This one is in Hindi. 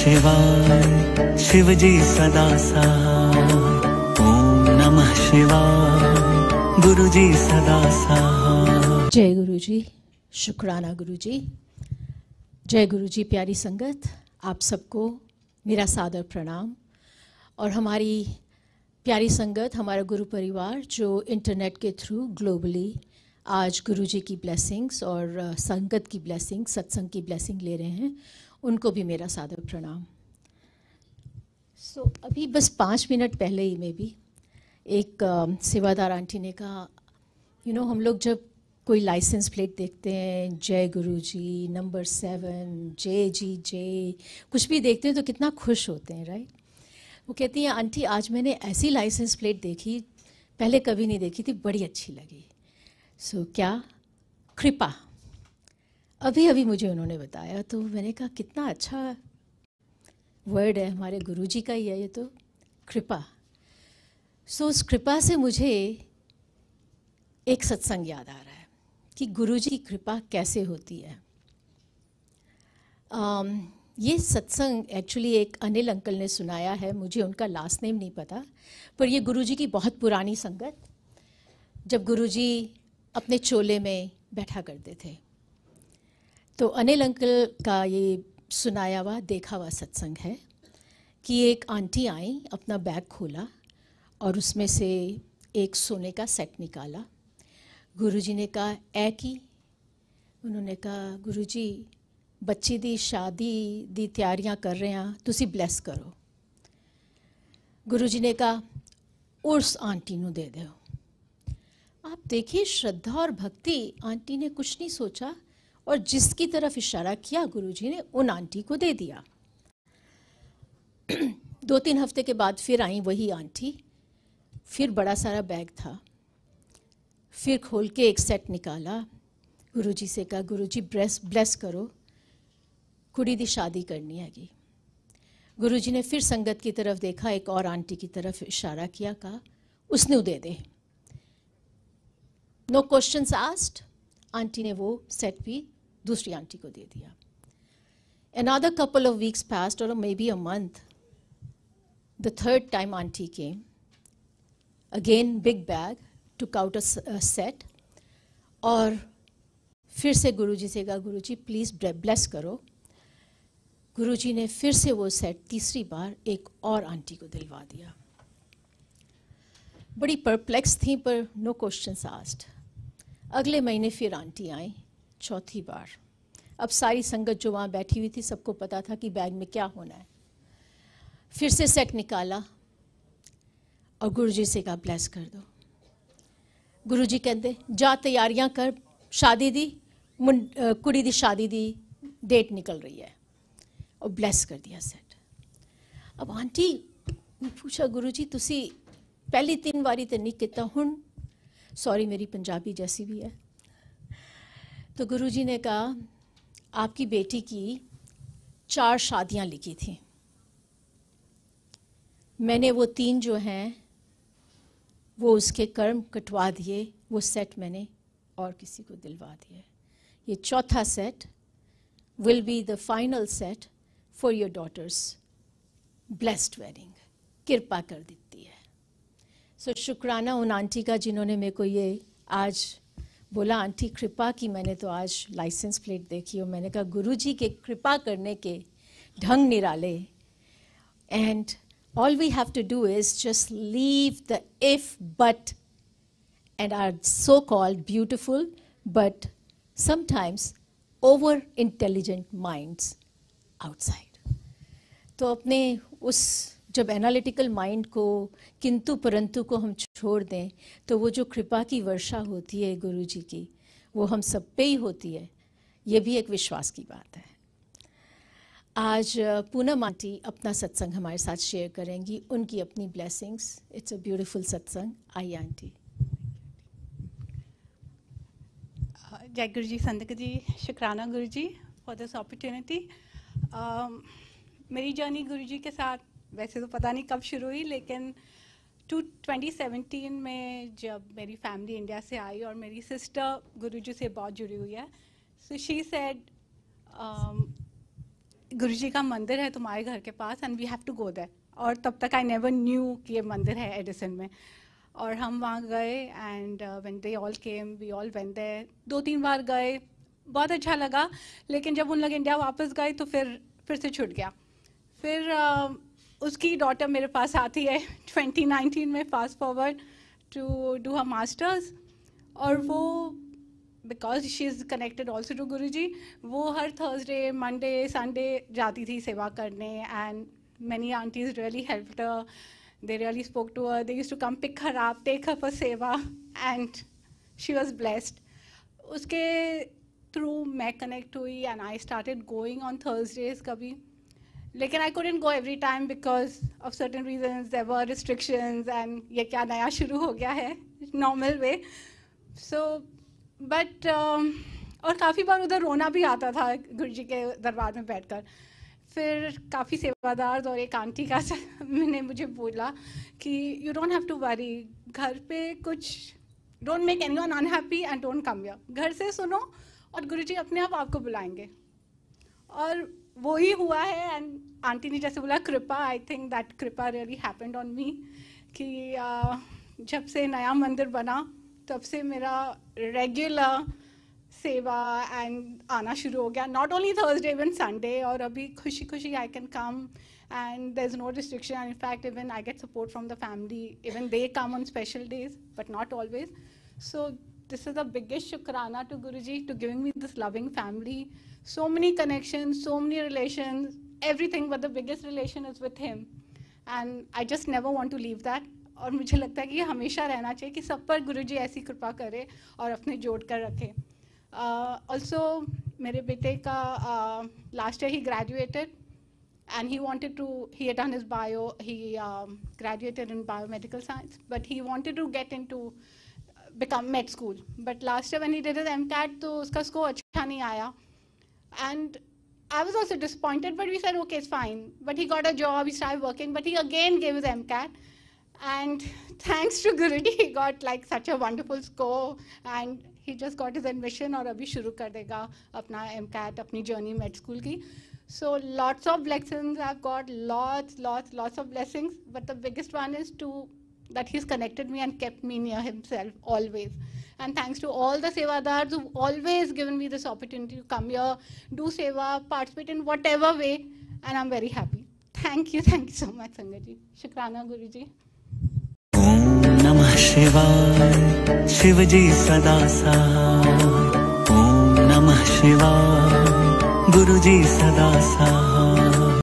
शिवाय शिवजी सदा सहाय ओम नमः शिवाय गुरुजी सदा सहाय जय गुरु जी शुक्राना गुरु जी जय गुरु जी प्यारी संगत आप सबको मेरा सादर प्रणाम और हमारी प्यारी संगत हमारा गुरु परिवार जो इंटरनेट के थ्रू ग्लोबली आज गुरु जी की ब्लेसिंग्स और संगत की ब्लेसिंग सत्संग की ब्लेसिंग ले रहे हैं उनको भी मेरा सादर प्रणाम सो so, अभी बस पाँच मिनट पहले ही में भी एक uh, सेवादार आंटी ने कहा यू नो हम लोग जब कोई लाइसेंस प्लेट देखते हैं जय गुरु जी नंबर सेवन जय जी जय कुछ भी देखते हैं तो कितना खुश होते हैं राइट वो कहती हैं आंटी आज मैंने ऐसी लाइसेंस प्लेट देखी पहले कभी नहीं देखी थी बड़ी अच्छी लगी सो so, क्या कृपा अभी अभी मुझे उन्होंने बताया तो मैंने कहा कितना अच्छा वर्ड है हमारे गुरु जी का ही है ये तो कृपा सो उस कृपा से मुझे एक सत्संग याद आ रहा है कि गुरु जी की कृपा कैसे होती है um, ये सत्संग एक्चुअली एक अनिल अंकल ने सुनाया है मुझे उनका लास्ट नेम नहीं पता पर ये जी की बहुत पुरानी संगत जब गुरु जी अपने चोले में बैठा करते थे तो अनिल अंकल का ये सुनाया हुआ देखा हुआ सत्संग है कि एक आंटी आई अपना बैग खोला और उसमें से एक सोने का सेट निकाला गुरुजी ने कहा ऐ की उन्होंने कहा गुरुजी ਬੱਚੀ दी शादी दी ਤਿਆਰੀਆਂ कर रहे हैं ਤੁਸੀਂ ਬਲੈਸ करो गुरु जी ने कहा उस आंटी नु दे दो आप देखिए श्रद्धा और भक्ति आंटी ने कुछ नहीं सोचा और जिसकी तरफ इशारा किया गुरुजी ने उन आंटी को दे दिया दो तीन हफ्ते के बाद फिर आई वही आंटी फिर बड़ा सारा बैग था फिर खोल के एक सेट निकाला गुरुजी से कहा गुरुजी ब्रेस ब्लेस करो कुड़ी दी शादी करनी गुरु गुरुजी ने फिर संगत की तरफ देखा एक और आंटी की तरफ इशारा किया कहा उसने दे दे नो क्वेश्चन आस्ट आंटी ने वो सेट भी दूसरी आंटी को दे दिया another couple of weeks passed और maybe a month the third time aunty के अगेन बिग बैग टू काउट अ सेट और फिर से गुरुजी से कहा गुरुजी प्लीज़ ब्लेस करो गुरुजी ने फिर से वो सेट तीसरी बार एक और आंटी को दिलवा दिया बड़ी परप्लेक्स थी पर नो क्वेश्चन आस्ट अगले महीने फिर आंटी आई चौथी बार अब सारी संगत जो वहाँ बैठी हुई थी सबको पता था कि बैग में क्या होना है फिर से सेट निकाला और गुरु जी से कहा ब्लेस कर दो गुरु जी कहते जा तैयारियां कर शादी दी कुड़ी दी शादी दी डेट निकल रही है और ब्लेस कर दिया सेट अब आंटी पूछा गुरु जी तुम पहली तीन बारी तो नहीं किता हूँ सॉरी मेरी पंजाबी जैसी भी है तो गुरुजी ने कहा आपकी बेटी की चार शादियां लिखी थी मैंने वो तीन जो हैं वो उसके कर्म कटवा दिए वो सेट मैंने और किसी को दिलवा दिया ये चौथा set will be the final set for your daughter's blessed wedding कृपा कर देती है सो so, शुक्राना उन आंटी का जिन्होंने मेरे को ये आज बोला आंटी कृपा की मैंने तो आज लाइसेंस प्लेट देखी और मैंने कहा गुरु जी के कृपा करने के ढंग निराले and all we have to do is just leave the if but and are so called beautiful but sometimes over intelligent minds outside तो अपने उस जब एनालिटिकल माइंड को किंतु परंतु को हम छोड़ दें तो वो जो कृपा की वर्षा होती है गुरु जी की वो हम सब पे ही होती है ये भी एक विश्वास की बात है आज पूनम आंटी अपना सत्संग हमारे साथ शेयर करेंगी उनकी अपनी ब्लेसिंग्स इट्स अ ब्यूटीफुल सत्संग आई आंटी जय गुरु जी संदक जी शुक्राना Guru ji for this opportunity मेरी जर्नी गुरु जी के साथ वैसे तो पता नहीं कब शुरू हुई लेकिन टू 2017 में जब मेरी फैमिली इंडिया से आई और मेरी सिस्टर गुरुजी से बहुत जुड़ी हुई है सो शी सेड गुरुजी का मंदिर है तुम्हारे घर के पास and we have to go there और तब तक आई नेवर न्यू कि ये मंदिर है एडिसन में और हम वहाँ गए and when they all came we all when they दो तीन बार गए बहुत अच्छा लगा लेकिन जब उन लोग इंडिया वापस गए तो फिर फिर से छूट गया फिर uh, उसकी डॉटर मेरे पास आती है 2019 में fast forward to do her masters और वो because she is connected also to Guru ji वो हर थर्सडे मंडे संडे जाती थी सेवा करने and many aunty is really help they really spoke to uh they used to come pick her up take her for seva and she was blessed उसके थ्रू मैं कनेक्ट हुई and I started going on Thursdays कभी लेकिन I couldn't go every time because of certain reason their restrictions and ये क्या नया शुरू हो गया है नॉर्मल वे सो बट और काफ़ी बार उधर रोना भी आता था गुरु जी के दरबार में बैठ कर फिर काफ़ी सेवादार और एक आंटी का मैंने मुझे बोला कि you don't have to worry घर पे कुछ don't make anyone unhappy and don't come your घर से सुनो और गुरु जी अपने आप आपको बुलाएंगे और वो ही हुआ है एंड आंटी ने जैसे बोला कृपा I think that kripa really happened on me कि जब से नया मंदिर बना तब से मेरा रेगुलर सेवा एंड आना शुरू हो गया not only Thursday even Sunday और अभी खुशी खुशी I can come and there is no restriction in fact even I get support from the family even they come on special days but not always so this is the biggest shukrana to Guruji to giving me this loving family. So many connections, so many relations, everything, but the biggest relation is with him. And I just never want to leave that. और मुझे लगता है कि ये हमेशा रहना चाहिए कि सब पर गुरुजी ऐसी कृपा करे और अपने जोड़ कर रखे ऑल्सो मेरे बेटे का लास्ट ईयर ही graduated and he wanted to he had done his bio he um, graduated in biomedical science but he wanted to get into become med school. But last year when he did his MCAT, to उसका score अच्छा नहीं आया. And I was also disappointed, but we said, okay, it's fine. But he got a job, he started working, but he again gave his MCAT. And thanks to Guruji, he got like such a wonderful score. And he just got his admission or abhi shuru kar dega apna MCAT, apni journey med school ki. So lots of blessings I've got, lots, lots, lots of blessings. But the biggest one is to that he's connected me and kept me near himself always. And thanks to all the Sevadars who've always given me this opportunity to come here, do Seva, participate in whatever way, and I'm very happy. Thank you, thank you so much, Sangaji. Shukrana, Guruji. Namah Shivaya, Shivaji Sadasa. Om Namah Shivaya, Guruji Sadasa.